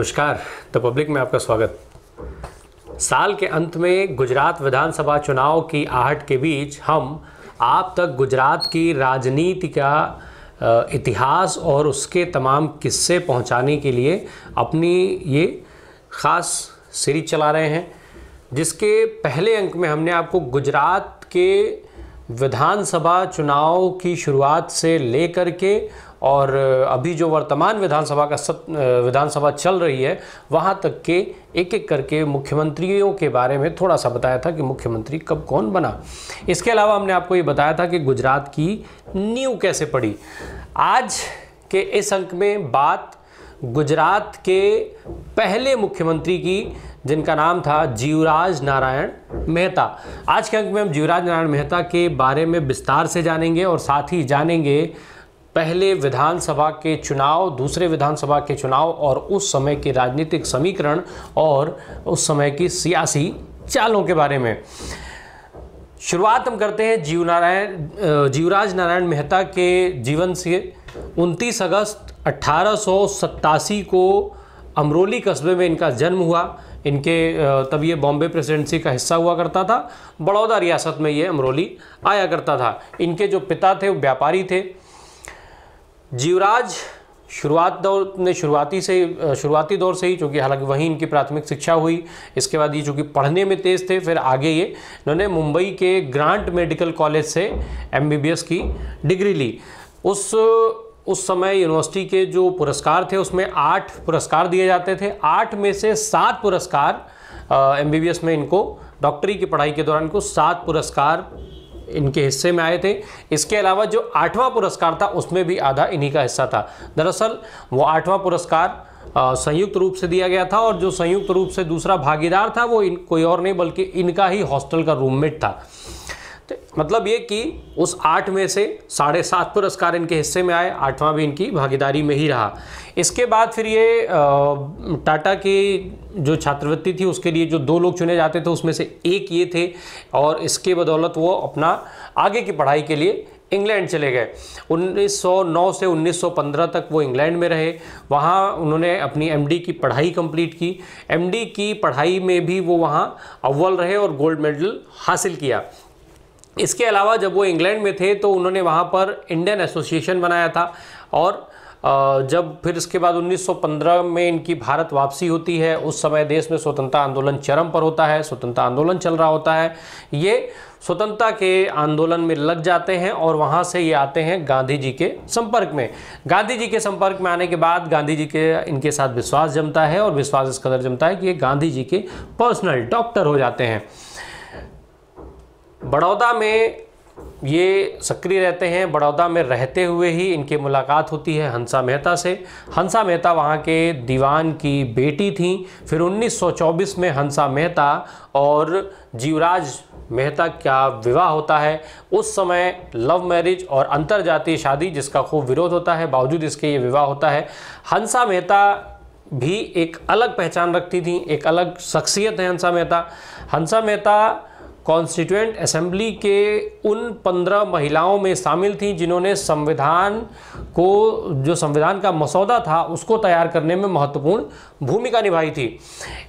नमस्कार the public में आपका स्वागत साल के अंत में गुजरात विधानसभा चुनाव की आहट के बीच हम आप तक गुजरात की राजनीति का इतिहास और उसके तमाम किस्से पहुंचाने के लिए अपनी ये ख़ास सीरीज चला रहे हैं जिसके पहले अंक में हमने आपको गुजरात के विधानसभा चुनाव की शुरुआत से लेकर के और अभी जो वर्तमान विधानसभा का सत विधानसभा चल रही है वहाँ तक के एक एक करके मुख्यमंत्रियों के बारे में थोड़ा सा बताया था कि मुख्यमंत्री कब कौन बना इसके अलावा हमने आपको ये बताया था कि गुजरात की नींव कैसे पड़ी आज के इस अंक में बात गुजरात के पहले मुख्यमंत्री की जिनका नाम था जीवराज नारायण मेहता आज के अंक में हम जीवराज नारायण मेहता के बारे में विस्तार से जानेंगे और साथ ही जानेंगे पहले विधानसभा के चुनाव दूसरे विधानसभा के चुनाव और उस समय के राजनीतिक समीकरण और उस समय की सियासी चालों के बारे में शुरुआत हम करते हैं जीव नारायण जीवराज नारायण मेहता के जीवन से 29 अगस्त अट्ठारह को अमरोली कस्बे में इनका जन्म हुआ इनके तब ये बॉम्बे प्रेसिडेंसी का हिस्सा हुआ करता था बड़ौदा रियासत में ये अमरोली आया करता था इनके जो पिता थे वो व्यापारी थे जीवराज शुरुआत दौर ने शुरुआती से शुरुआती दौर से ही चूँकि हालांकि वहीं इनकी प्राथमिक शिक्षा हुई इसके बाद ये चूँकि पढ़ने में तेज़ थे फिर आगे ये इन्होंने मुंबई के ग्रांट मेडिकल कॉलेज से एमबीबीएस की डिग्री ली उस उस समय यूनिवर्सिटी के जो पुरस्कार थे उसमें आठ पुरस्कार दिए जाते थे आठ में से सात पुरस्कार एम में इनको डॉक्टरी की पढ़ाई के दौरान को सात पुरस्कार इनके हिस्से में आए थे इसके अलावा जो आठवां पुरस्कार था उसमें भी आधा इन्हीं का हिस्सा था दरअसल वो आठवां पुरस्कार संयुक्त रूप से दिया गया था और जो संयुक्त रूप से दूसरा भागीदार था वो इन कोई और नहीं बल्कि इनका ही हॉस्टल का रूममेट था मतलब ये कि उस आठ में से साढ़े सात पुरस्कार इनके हिस्से में आए आठवां भी इनकी भागीदारी में ही रहा इसके बाद फिर ये टाटा की जो छात्रवृत्ति थी उसके लिए जो दो लोग चुने जाते थे उसमें से एक ये थे और इसके बदौलत वो अपना आगे की पढ़ाई के लिए इंग्लैंड चले गए 1909 से 1915 तक वो इंग्लैंड में रहे वहाँ उन्होंने अपनी एमडी की पढ़ाई कंप्लीट की एमडी की पढ़ाई में भी वो वहाँ अव्वल रहे और गोल्ड मेडल हासिल किया इसके अलावा जब वो इंग्लैंड में थे तो उन्होंने वहाँ पर इंडियन एसोसिएशन बनाया था और जब फिर इसके बाद 1915 में इनकी भारत वापसी होती है उस समय देश में स्वतंत्रता आंदोलन चरम पर होता है स्वतंत्रता आंदोलन चल रहा होता है ये स्वतंत्रता के आंदोलन में लग जाते हैं और वहाँ से ये आते हैं गांधी जी के संपर्क में गांधी जी के संपर्क में आने के बाद गांधी जी के इनके साथ विश्वास जमता है और विश्वास इस कदर जमता है कि ये गांधी जी के पर्सनल डॉक्टर हो जाते हैं बड़ौदा में ये सक्रिय रहते हैं बड़ौदा में रहते हुए ही इनकी मुलाकात होती है हंसा मेहता से हंसा मेहता वहाँ के दीवान की बेटी थी फिर 1924 में हंसा मेहता और जीवराज मेहता का विवाह होता है उस समय लव मैरिज और जातीय शादी जिसका खूब विरोध होता है बावजूद इसके ये विवाह होता है हंसा मेहता भी एक अलग पहचान रखती थी एक अलग शख्सियत है हंसा मेहता हंसा मेहता कॉन्स्टिट्यूंट असेंबली के उन पंद्रह महिलाओं में शामिल थीं जिन्होंने संविधान को जो संविधान का मसौदा था उसको तैयार करने में महत्वपूर्ण भूमिका निभाई थी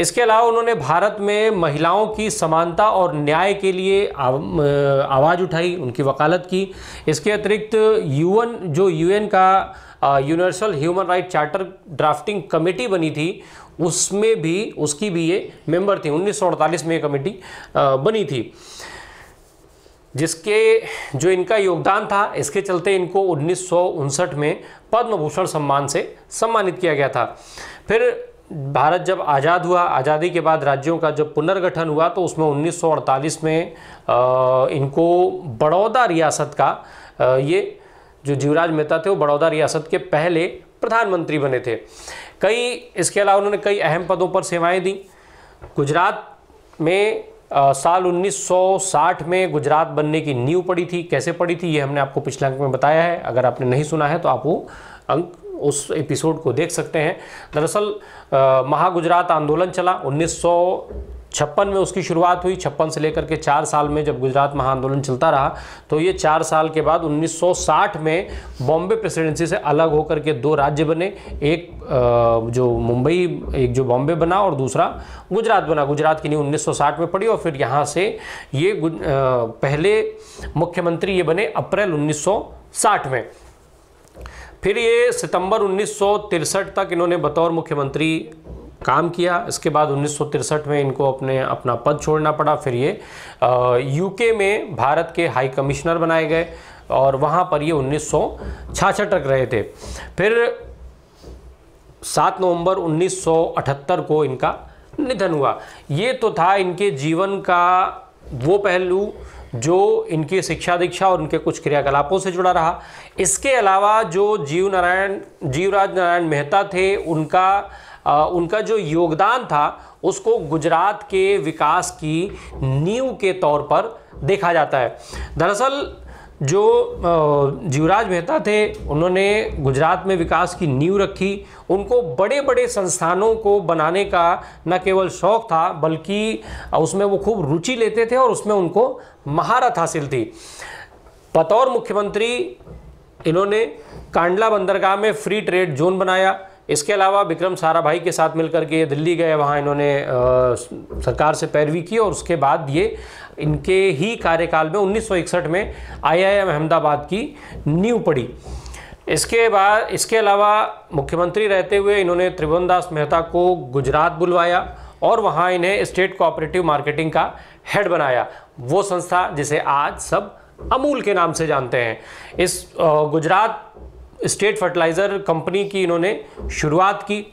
इसके अलावा उन्होंने भारत में महिलाओं की समानता और न्याय के लिए आवाज़ उठाई उनकी वकालत की इसके अतिरिक्त यूएन जो यूएन का universal human right charter drafting committee बनी थी उसमें भी उसकी भी ये मेंबर थी 1948 में ये कमेटी बनी थी जिसके जो इनका योगदान था इसके चलते इनको उन्नीस में पद्म भूषण सम्मान से सम्मानित किया गया था फिर भारत जब आज़ाद हुआ आज़ादी के बाद राज्यों का जब पुनर्गठन हुआ तो उसमें 1948 में इनको बड़ौदा रियासत का ये जो जीवराज मेहता थे वो बड़ौदा रियासत के पहले प्रधानमंत्री बने थे कई इसके अलावा उन्होंने कई अहम पदों पर सेवाएं दी गुजरात में आ, साल 1960 में गुजरात बनने की नींव पड़ी थी कैसे पड़ी थी ये हमने आपको पिछले अंक में बताया है अगर आपने नहीं सुना है तो आप वो अंक उस एपिसोड को देख सकते हैं दरअसल महागुजरात आंदोलन चला उन्नीस छप्पन में उसकी शुरुआत हुई छप्पन से लेकर के चार साल में जब गुजरात महा आंदोलन चलता रहा तो ये चार साल के बाद 1960 में बॉम्बे प्रेसिडेंसी से अलग होकर के दो राज्य बने एक जो मुंबई एक जो बॉम्बे बना और दूसरा गुजरात बना गुजरात की नहीं 1960 में पड़ी और फिर यहाँ से ये पहले मुख्यमंत्री ये बने अप्रैल उन्नीस में फिर ये सितंबर उन्नीस तक इन्होंने बतौर मुख्यमंत्री काम किया इसके बाद उन्नीस में इनको अपने अपना पद छोड़ना पड़ा फिर ये यूके में भारत के हाई कमिश्नर बनाए गए और वहाँ पर ये उन्नीस तक रहे थे फिर 7 नवंबर 1978 को इनका निधन हुआ ये तो था इनके जीवन का वो पहलू जो इनकी शिक्षा दीक्षा और उनके कुछ क्रियाकलापों से जुड़ा रहा इसके अलावा जो जीव नारायण जीवराज नारायण मेहता थे उनका उनका जो योगदान था उसको गुजरात के विकास की नींव के तौर पर देखा जाता है दरअसल जो जीवराज मेहता थे उन्होंने गुजरात में विकास की नींव रखी उनको बड़े बड़े संस्थानों को बनाने का न केवल शौक़ था बल्कि उसमें वो खूब रुचि लेते थे और उसमें उनको महारत हासिल थी बतौर मुख्यमंत्री इन्होंने कांडला बंदरगाह में फ्री ट्रेड जोन बनाया इसके अलावा विक्रम साराभाई के साथ मिलकर के दिल्ली गए वहाँ इन्होंने आ, सरकार से पैरवी की और उसके बाद ये इनके ही कार्यकाल में 1961 में आईआईएम अहमदाबाद की नींव पड़ी इसके बाद इसके अलावा मुख्यमंत्री रहते हुए इन्होंने त्रिभुवनदास मेहता को गुजरात बुलवाया और वहाँ इन्हें स्टेट कोऑपरेटिव मार्केटिंग का हेड बनाया वो संस्था जिसे आज सब अमूल के नाम से जानते हैं इस गुजरात स्टेट फर्टिलाइज़र कंपनी की इन्होंने शुरुआत की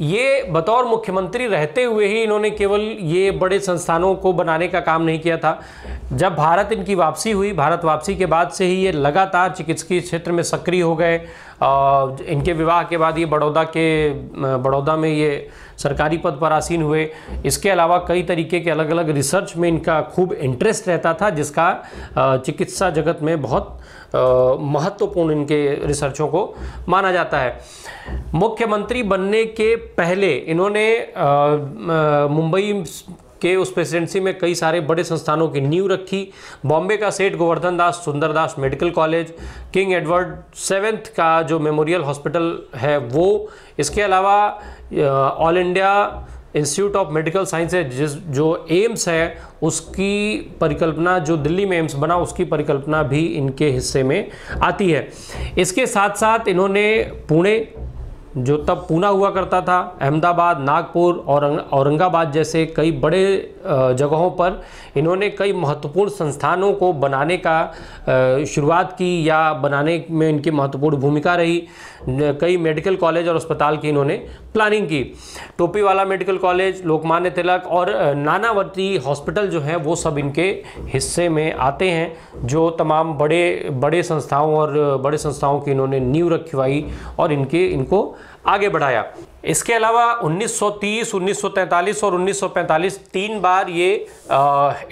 ये बतौर मुख्यमंत्री रहते हुए ही इन्होंने केवल ये बड़े संस्थानों को बनाने का काम नहीं किया था जब भारत इनकी वापसी हुई भारत वापसी के बाद से ही ये लगातार चिकित्सकीय क्षेत्र में सक्रिय हो गए इनके विवाह के बाद ये बड़ौदा के बड़ौदा में ये सरकारी पद पर आसीन हुए इसके अलावा कई तरीके के अलग अलग रिसर्च में इनका खूब इंटरेस्ट रहता था जिसका चिकित्सा जगत में बहुत महत्वपूर्ण इनके रिसर्चों को माना जाता है मुख्यमंत्री बनने के पहले इन्होंने मुंबई के उस प्रेसिडेंसी में कई सारे बड़े संस्थानों की नींव रखी बॉम्बे का Seth Govardhan Das Sunderdas medical college King Edward Seventh का जो मेमोरियल हॉस्पिटल है वो इसके अलावा All India Institute of Medical Science है जिस जो एम्स है उसकी परिकल्पना जो दिल्ली में एम्स बना उसकी परिकल्पना भी इनके हिस्से में आती है इसके साथ साथ इन्होंने पुणे जो तब पूना हुआ करता था अहमदाबाद नागपुर और औरंगाबाद जैसे कई बड़े जगहों पर इन्होंने कई महत्वपूर्ण संस्थानों को बनाने का शुरुआत की या बनाने में इनकी महत्वपूर्ण भूमिका रही कई मेडिकल कॉलेज और अस्पताल की इन्होंने प्लानिंग की टोपीवाला मेडिकल कॉलेज लोकमान्य तिलक और नानावती हॉस्पिटल जो हैं वो सब इनके हिस्से में आते हैं जो तमाम बड़े बड़े संस्थाओं और बड़े संस्थाओं की इन्होंने नींव रखवाई और इनके इनको आगे बढ़ाया इसके अलावा 1930, 1943 और 1945 तीन बार ये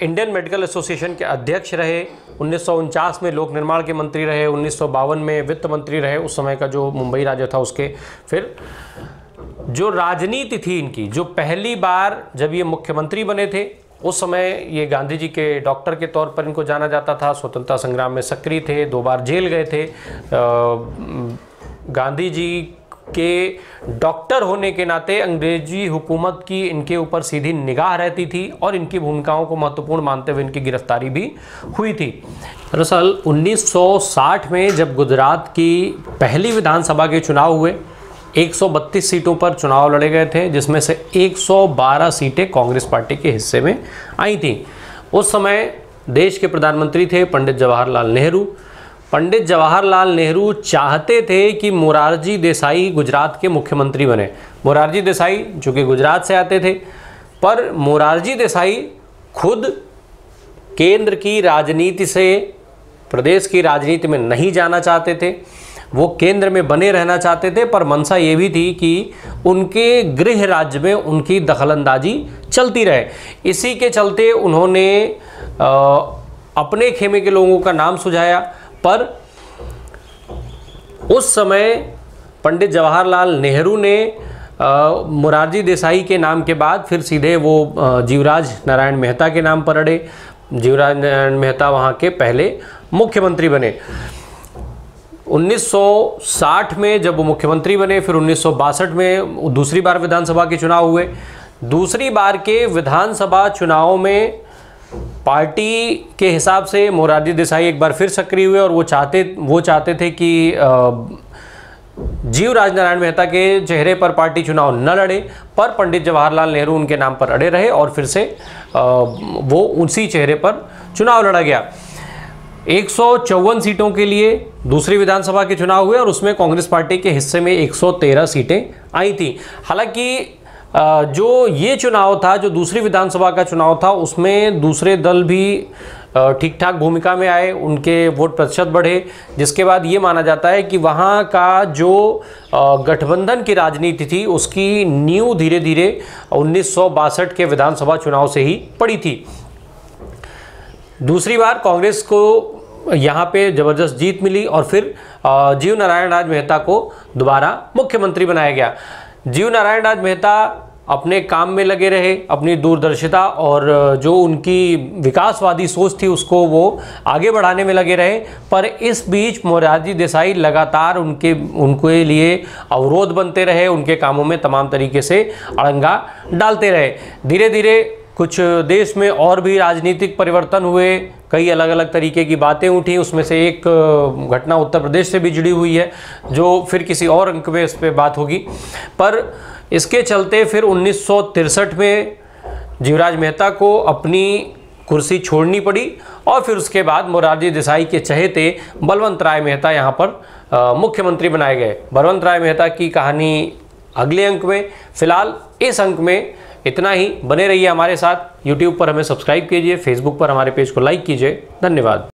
इंडियन मेडिकल एसोसिएशन के अध्यक्ष रहे उन्नीस में लोक निर्माण के मंत्री रहे उन्नीस में वित्त मंत्री रहे उस समय का जो मुंबई राज्य था उसके फिर जो राजनीति थी इनकी जो पहली बार जब ये मुख्यमंत्री बने थे उस समय ये गांधी जी के डॉक्टर के तौर पर इनको जाना जाता था स्वतंत्रता संग्राम में सक्रिय थे दो बार जेल गए थे गांधी जी के डॉक्टर होने के नाते अंग्रेजी हुकूमत की इनके ऊपर सीधी निगाह रहती थी और इनकी भूमिकाओं को महत्वपूर्ण मानते हुए इनकी गिरफ्तारी भी हुई थी दरअसल 1960 में जब गुजरात की पहली विधानसभा के चुनाव हुए 132 सीटों पर चुनाव लड़े गए थे जिसमें से 112 सीटें कांग्रेस पार्टी के हिस्से में आई थीं उस समय देश के प्रधानमंत्री थे पंडित जवाहरलाल नेहरू पंडित जवाहरलाल नेहरू चाहते थे कि मुरारजी देसाई गुजरात के मुख्यमंत्री बने मोरारजी देसाई जो कि गुजरात से आते थे पर मोरारजी देसाई खुद केंद्र की राजनीति से प्रदेश की राजनीति में नहीं जाना चाहते थे वो केंद्र में बने रहना चाहते थे पर मंशा ये भी थी कि उनके गृह राज्य में उनकी दखलंदाजी चलती रहे इसी के चलते उन्होंने अपने खेमे के लोगों का नाम सुझाया पर उस समय पंडित जवाहरलाल नेहरू ने मुरारजी देसाई के नाम के बाद फिर सीधे वो जीवराज नारायण मेहता के नाम पर अड़े जीवराज नारायण मेहता वहाँ के पहले मुख्यमंत्री बने 1960 में जब वो मुख्यमंत्री बने फिर उन्नीस में दूसरी बार विधानसभा के चुनाव हुए दूसरी बार के विधानसभा चुनाव में पार्टी के हिसाब से मोरारजी देसाई एक बार फिर सक्रिय हुए और वो चाहते वो चाहते थे कि जीव राजनारायण मेहता के चेहरे पर पार्टी चुनाव न लड़े पर पंडित जवाहरलाल नेहरू उनके नाम पर अड़े रहे और फिर से वो उसी चेहरे पर चुनाव लड़ा गया एक सीटों के लिए दूसरी विधानसभा के चुनाव हुए और उसमें कांग्रेस पार्टी के हिस्से में 113 सीटें आई थी हालांकि जो ये चुनाव था जो दूसरी विधानसभा का चुनाव था उसमें दूसरे दल भी ठीक ठाक भूमिका में आए उनके वोट प्रतिशत बढ़े जिसके बाद ये माना जाता है कि वहाँ का जो गठबंधन की राजनीति थी उसकी नींव धीरे धीरे उन्नीस के विधानसभा चुनाव से ही पड़ी थी दूसरी बार कांग्रेस को यहाँ पे ज़बरदस्त जीत मिली और फिर जीव नारायण राज मेहता को दोबारा मुख्यमंत्री बनाया गया जीव नारायण राज मेहता अपने काम में लगे रहे अपनी दूरदर्शिता और जो उनकी विकासवादी सोच थी उसको वो आगे बढ़ाने में लगे रहे पर इस बीच मोरारजी देसाई लगातार उनके उनके लिए अवरोध बनते रहे उनके कामों में तमाम तरीके से अड़ंगा डालते रहे धीरे धीरे कुछ देश में और भी राजनीतिक परिवर्तन हुए कई अलग अलग तरीके की बातें उठी उसमें से एक घटना उत्तर प्रदेश से भी जुड़ी हुई है जो फिर किसी और अंक में इस पर बात होगी पर इसके चलते फिर उन्नीस में जीवराज मेहता को अपनी कुर्सी छोड़नी पड़ी और फिर उसके बाद मोरारजी देसाई के चहेते बलवंत राय मेहता यहाँ पर मुख्यमंत्री बनाए गए बलवंत राय मेहता की कहानी अगले अंक में फिलहाल इस अंक में इतना ही बने रहिए हमारे साथ यूट्यूब पर हमें सब्सक्राइब कीजिए फेसबुक पर हमारे पेज को लाइक कीजिए धन्यवाद